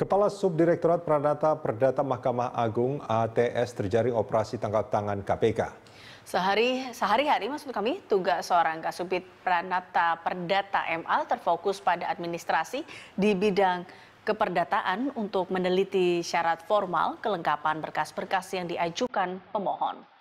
Kepala Subdirektorat Pradata Perdata Mahkamah Agung ATS terjaring operasi tangkap tangan KPK. Sehari sehari-hari maksud kami tugas seorang Kasubit Pranata Perdata MA terfokus pada administrasi di bidang keperdataan untuk meneliti syarat formal kelengkapan berkas-berkas yang diajukan pemohon.